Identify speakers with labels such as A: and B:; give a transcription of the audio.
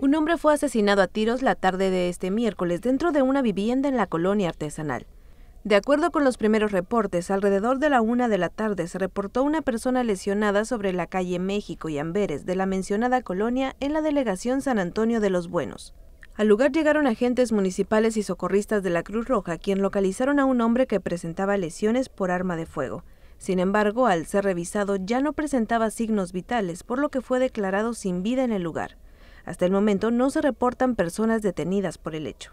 A: Un hombre fue asesinado a tiros la tarde de este miércoles dentro de una vivienda en la colonia artesanal. De acuerdo con los primeros reportes, alrededor de la una de la tarde se reportó una persona lesionada sobre la calle México y Amberes de la mencionada colonia en la delegación San Antonio de los Buenos. Al lugar llegaron agentes municipales y socorristas de la Cruz Roja, quien localizaron a un hombre que presentaba lesiones por arma de fuego. Sin embargo, al ser revisado ya no presentaba signos vitales, por lo que fue declarado sin vida en el lugar. Hasta el momento no se reportan personas detenidas por el hecho.